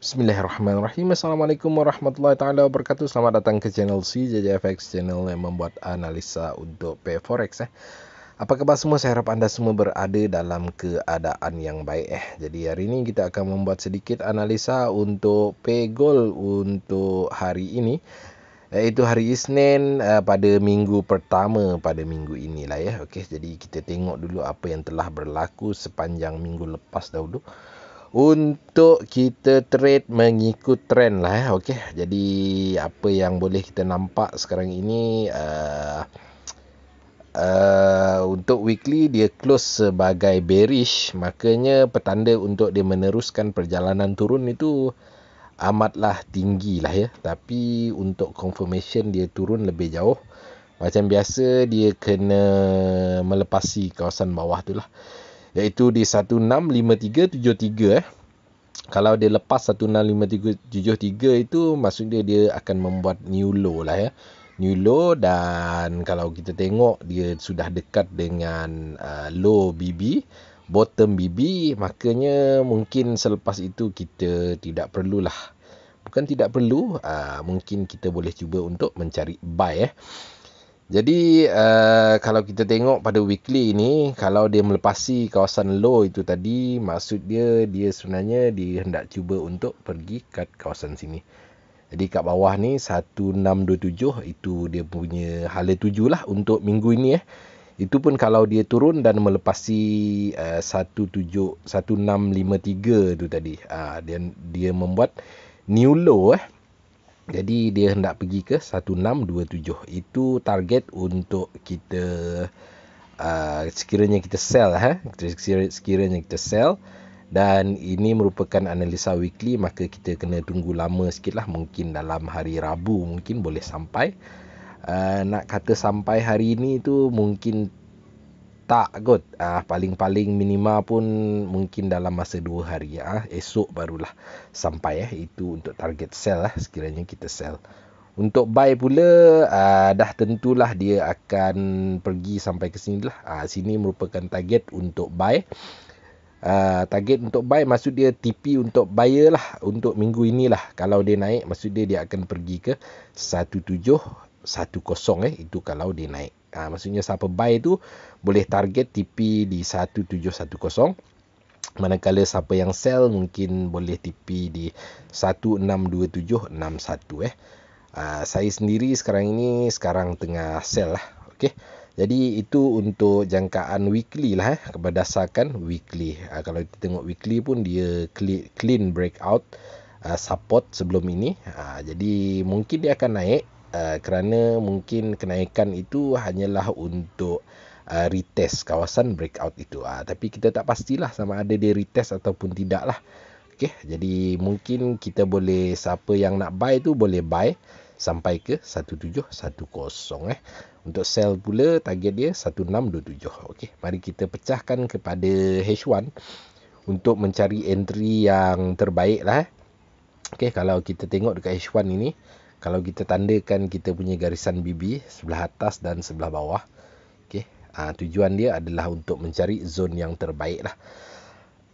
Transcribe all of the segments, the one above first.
Bismillahirrahmanirrahim. Assalamualaikum warahmatullahi taala wabarakatuh. Selamat datang ke channel C JJFX channel yang membuat analisa untuk P Forex eh. Apa khabar semua? Saya harap anda semua berada dalam keadaan yang baik eh. Jadi hari ini kita akan membuat sedikit analisa untuk P Gold untuk hari ini iaitu hari Isnin eh, pada minggu pertama pada minggu inilah ya. Okey, jadi kita tengok dulu apa yang telah berlaku sepanjang minggu lepas dahulu untuk kita trade mengikut trend lah eh. Okay. Jadi apa yang boleh kita nampak sekarang ini uh, Uh, untuk weekly dia close sebagai bearish makanya petanda untuk dia meneruskan perjalanan turun itu amatlah tinggi lah ya tapi untuk confirmation dia turun lebih jauh macam biasa dia kena melepasi kawasan bawah tu lah iaitu di 165373 eh. Kalau dia lepas 165373 itu maksudnya dia akan membuat new low lah ya. New low dan kalau kita tengok dia sudah dekat dengan uh, low BB bottom BB makanya mungkin selepas itu kita tidak perlulah bukan tidak perlu uh, mungkin kita boleh cuba untuk mencari buy eh jadi uh, kalau kita tengok pada weekly ini kalau dia melepasi kawasan low itu tadi maksud dia dia sebenarnya dia hendak cuba untuk pergi ke kawasan sini. Jadi kat bawah ni 1627 itu dia punya hala tuju lah untuk minggu ini eh. Itu pun kalau dia turun dan melepasi uh, 17 1653 tu tadi. Uh, dia dia membuat new low eh. Jadi dia hendak pergi ke 1627. Itu target untuk kita uh, sekiranya kita sell ha. Sekiranya kita sell dan ini merupakan analisa weekly maka kita kena tunggu lama sikitlah mungkin dalam hari Rabu mungkin boleh sampai. Uh, nak kata sampai hari ini tu mungkin tak kot. Ah, paling-paling minima pun mungkin dalam masa 2 hari. Ah. Esok barulah sampai. Eh. Itu untuk target sell. lah. sekiranya kita sell. Untuk buy pula, uh, dah tentulah dia akan pergi sampai ke sini lah. Ah, sini merupakan target untuk buy. Ah, target untuk buy maksud dia TP untuk buyer lah untuk minggu inilah. Kalau dia naik, maksud dia dia akan pergi ke satu kosong eh itu kalau dia naik. Ha, maksudnya siapa buy tu boleh target TP di satu tujuh satu kosong. Manakala siapa yang sell mungkin boleh TP di satu enam dua tujuh enam satu eh. Ha, saya sendiri sekarang ini sekarang tengah sell lah. Okay. Jadi itu untuk jangkaan weekly lah eh, berdasarkan weekly. Ha, kalau kita tengok weekly pun dia clean, clean breakout. Uh, support sebelum ini uh, jadi mungkin dia akan naik uh, kerana mungkin kenaikan itu hanyalah untuk uh, retest kawasan breakout itu. Uh, tapi kita tak pastilah sama ada dia retest ataupun tidak lah. Okay, jadi mungkin kita boleh siapa yang nak buy tu boleh buy sampai ke 1710 eh. Untuk sell pula target dia 1627. Okey, mari kita pecahkan kepada H1 untuk mencari entry yang terbaik lah. Eh. Okey, kalau kita tengok dekat H1 ini, kalau kita tandakan kita punya garisan BB sebelah atas dan sebelah bawah okey ha, tujuan dia adalah untuk mencari zon yang terbaik lah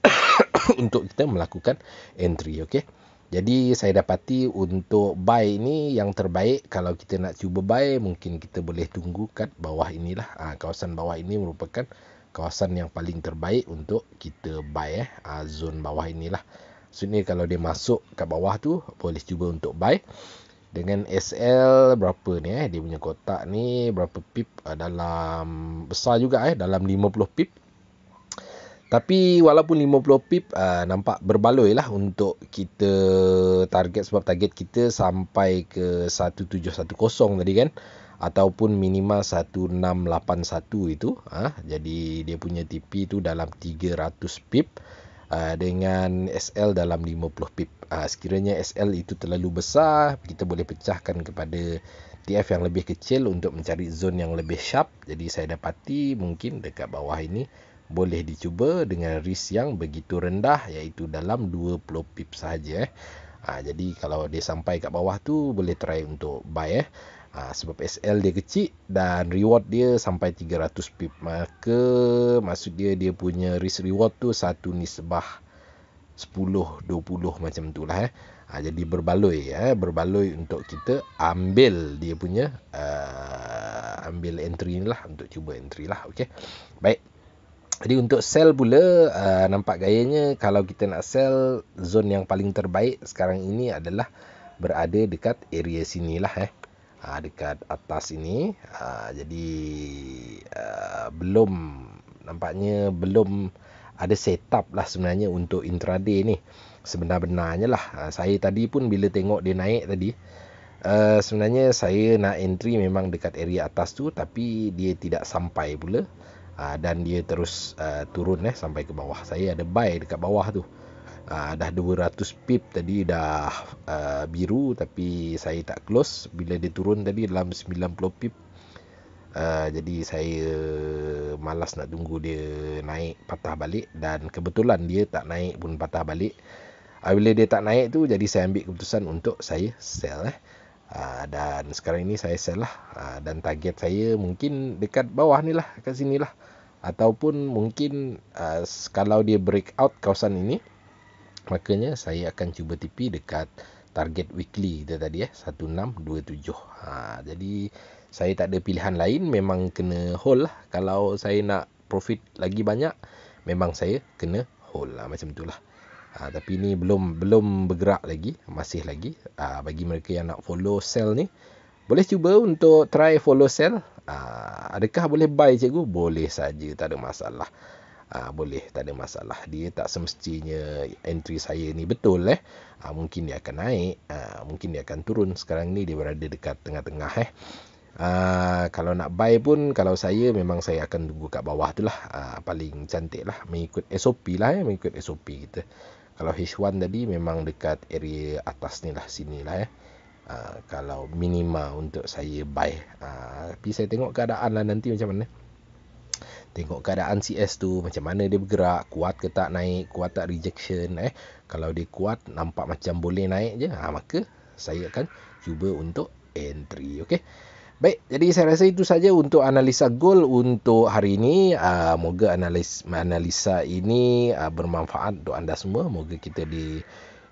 untuk kita melakukan entry okey jadi saya dapati untuk buy ni yang terbaik kalau kita nak cuba buy mungkin kita boleh tunggu kat bawah inilah ha, kawasan bawah ini merupakan kawasan yang paling terbaik untuk kita buy eh ha, ah, zone bawah inilah So ni kalau dia masuk kat bawah tu boleh cuba untuk buy dengan SL berapa ni eh dia punya kotak ni berapa pip uh, dalam besar juga eh dalam 50 pip tapi walaupun 50 pip uh, nampak berbaloi lah untuk kita target sebab target kita sampai ke 1710 tadi kan ataupun minima 1681 itu ha? jadi dia punya TP tu dalam 300 pip Ah, dengan SL dalam 50 pip. Uh, sekiranya SL itu terlalu besar, kita boleh pecahkan kepada TF yang lebih kecil untuk mencari zon yang lebih sharp. Jadi saya dapati mungkin dekat bawah ini boleh dicuba dengan risk yang begitu rendah iaitu dalam 20 pip sahaja. Uh, jadi kalau dia sampai kat bawah tu boleh try untuk buy. Eh. Ah, sebab SL dia kecil dan reward dia sampai 300 pip maka maksud dia dia punya risk reward tu satu nisbah 10 20 macam tu lah eh. Ha, jadi berbaloi eh berbaloi untuk kita ambil dia punya uh, ambil entry ni lah untuk cuba entry lah okey baik jadi untuk sell pula uh, nampak gayanya kalau kita nak sell zone yang paling terbaik sekarang ini adalah berada dekat area sinilah eh uh, dekat atas ini uh, jadi uh, belum nampaknya belum ada setup lah sebenarnya untuk intraday ni sebenar-benarnya lah uh, saya tadi pun bila tengok dia naik tadi Uh, sebenarnya saya nak entry memang dekat area atas tu tapi dia tidak sampai pula uh, dan dia terus uh, turun eh sampai ke bawah. Saya ada buy dekat bawah tu. Ah, dah 200 pip tadi dah uh, biru tapi saya tak close bila dia turun tadi dalam 90 pip uh, jadi saya malas nak tunggu dia naik patah balik dan kebetulan dia tak naik pun patah balik uh, bila dia tak naik tu jadi saya ambil keputusan untuk saya sell eh Uh, dan sekarang ini saya sell lah uh, dan target saya mungkin dekat bawah ni lah kat sini lah ataupun mungkin uh, kalau dia break out kawasan ini makanya saya akan cuba tipi dekat target weekly kita tadi eh 1627 ha jadi saya tak ada pilihan lain memang kena hold lah kalau saya nak profit lagi banyak memang saya kena hold lah macam itulah ha, tapi ni belum belum bergerak lagi masih lagi ha, bagi mereka yang nak follow sell ni boleh cuba untuk try follow sell ha, adakah boleh buy cikgu boleh saja tak ada masalah ha, boleh tak ada masalah dia tak semestinya entry saya ni betul eh ha, mungkin dia akan naik ha, mungkin dia akan turun sekarang ni dia berada dekat tengah-tengah eh Uh, kalau nak buy pun kalau saya memang saya akan tunggu kat bawah tu lah uh, paling cantik lah mengikut SOP lah ya mengikut SOP kita kalau H1 tadi memang dekat area atas ni lah sini lah ya uh, kalau minima untuk saya buy uh, tapi saya tengok keadaan lah nanti macam mana tengok keadaan CS tu macam mana dia bergerak kuat ke tak naik kuat tak rejection eh kalau dia kuat nampak macam boleh naik je ha, maka saya akan cuba untuk entry okey Baik, jadi saya rasa itu saja untuk analisa gol untuk hari ini. Ah, moga analis, analisa ini ah, bermanfaat untuk anda semua. Moga kita di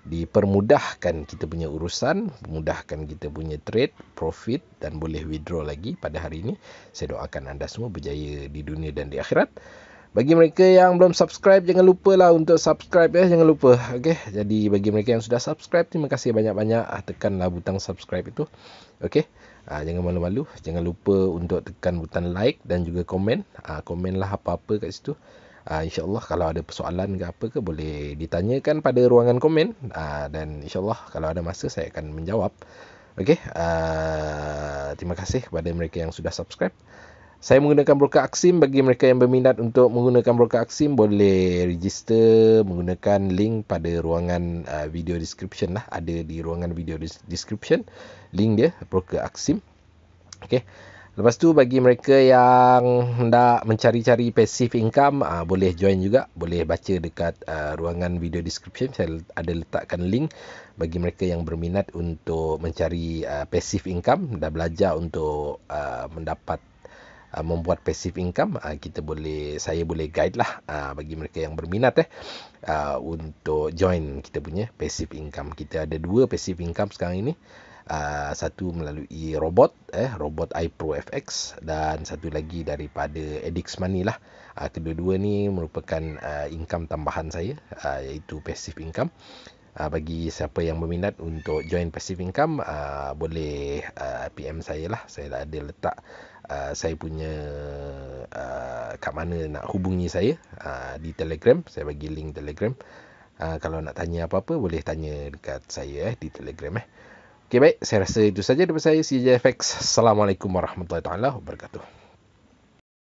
dipermudahkan kita punya urusan, mudahkan kita punya trade, profit dan boleh withdraw lagi pada hari ini. Saya doakan anda semua berjaya di dunia dan di akhirat. Bagi mereka yang belum subscribe, jangan lupa lah untuk subscribe ya. Jangan lupa. Okay. Jadi bagi mereka yang sudah subscribe, terima kasih banyak-banyak. Ah, tekanlah butang subscribe itu. Okay. Ha, ah, jangan malu-malu. Jangan lupa untuk tekan butang like dan juga komen. Ha, komenlah apa-apa kat situ uh, insyaallah kalau ada persoalan ke apa ke boleh ditanyakan pada ruangan komen uh, dan insyaallah kalau ada masa saya akan menjawab Okay, uh, ah, terima kasih kepada mereka yang sudah subscribe saya menggunakan broker Aksim bagi mereka yang berminat untuk menggunakan broker Aksim boleh register menggunakan link pada ruangan uh, video description lah ada di ruangan video description link dia broker Aksim okey Lepas tu bagi mereka yang hendak mencari-cari passive income uh, boleh join juga, boleh baca dekat uh, ruangan video description saya ada letakkan link bagi mereka yang berminat untuk mencari uh, passive income dah belajar untuk uh, mendapat membuat passive income kita boleh saya boleh guide lah bagi mereka yang berminat eh untuk join kita punya passive income kita ada dua passive income sekarang ini Ah, satu melalui robot eh robot iPro FX dan satu lagi daripada Edix Money lah. Uh, kedua-dua ni merupakan uh, income tambahan saya uh, iaitu passive income. Uh, bagi siapa yang berminat untuk join passive income uh, boleh uh, PM saya lah. Saya dah ada letak uh, saya punya uh, kat mana nak hubungi saya uh, di Telegram. Saya bagi link Telegram. Uh, kalau nak tanya apa-apa boleh tanya dekat saya eh di Telegram eh. Okay baik, saya rasa itu saja daripada saya CJFX. Assalamualaikum warahmatullahi taala wabarakatuh.